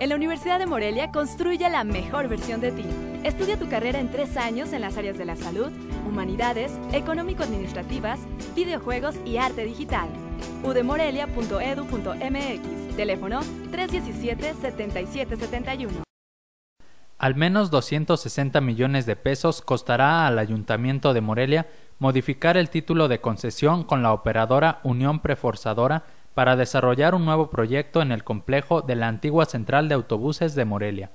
En la Universidad de Morelia construye la mejor versión de ti. Estudia tu carrera en tres años en las áreas de la salud, humanidades, económico-administrativas, videojuegos y arte digital. udemorelia.edu.mx Teléfono 317-7771. Al menos 260 millones de pesos costará al Ayuntamiento de Morelia modificar el título de concesión con la operadora Unión Preforzadora para desarrollar un nuevo proyecto en el complejo de la antigua central de autobuses de Morelia.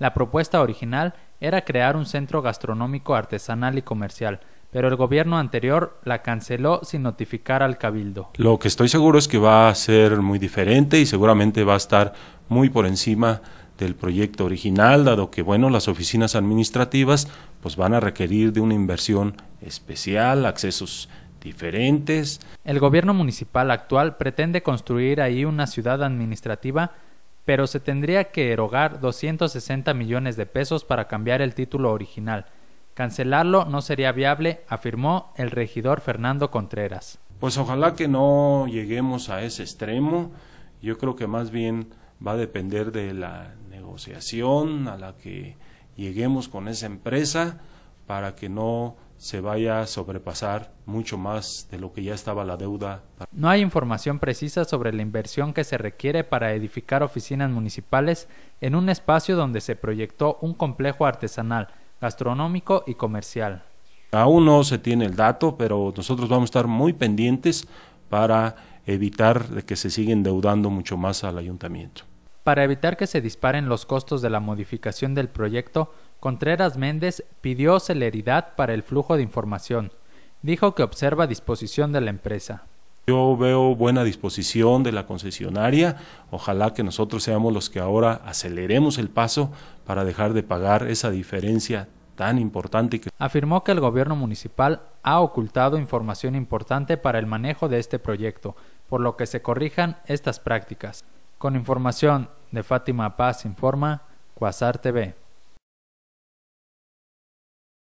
La propuesta original era crear un centro gastronómico artesanal y comercial, pero el gobierno anterior la canceló sin notificar al cabildo. Lo que estoy seguro es que va a ser muy diferente y seguramente va a estar muy por encima del proyecto original, dado que bueno, las oficinas administrativas pues van a requerir de una inversión especial, accesos diferentes. El gobierno municipal actual pretende construir ahí una ciudad administrativa, pero se tendría que erogar 260 millones de pesos para cambiar el título original. Cancelarlo no sería viable, afirmó el regidor Fernando Contreras. Pues ojalá que no lleguemos a ese extremo. Yo creo que más bien va a depender de la negociación a la que lleguemos con esa empresa para que no se vaya a sobrepasar mucho más de lo que ya estaba la deuda. No hay información precisa sobre la inversión que se requiere para edificar oficinas municipales en un espacio donde se proyectó un complejo artesanal, gastronómico y comercial. Aún no se tiene el dato, pero nosotros vamos a estar muy pendientes para evitar que se siga endeudando mucho más al ayuntamiento. Para evitar que se disparen los costos de la modificación del proyecto, Contreras Méndez pidió celeridad para el flujo de información. Dijo que observa disposición de la empresa. Yo veo buena disposición de la concesionaria. Ojalá que nosotros seamos los que ahora aceleremos el paso para dejar de pagar esa diferencia tan importante. Afirmó que el gobierno municipal ha ocultado información importante para el manejo de este proyecto, por lo que se corrijan estas prácticas. Con información de Fátima Paz Informa, Quasar TV.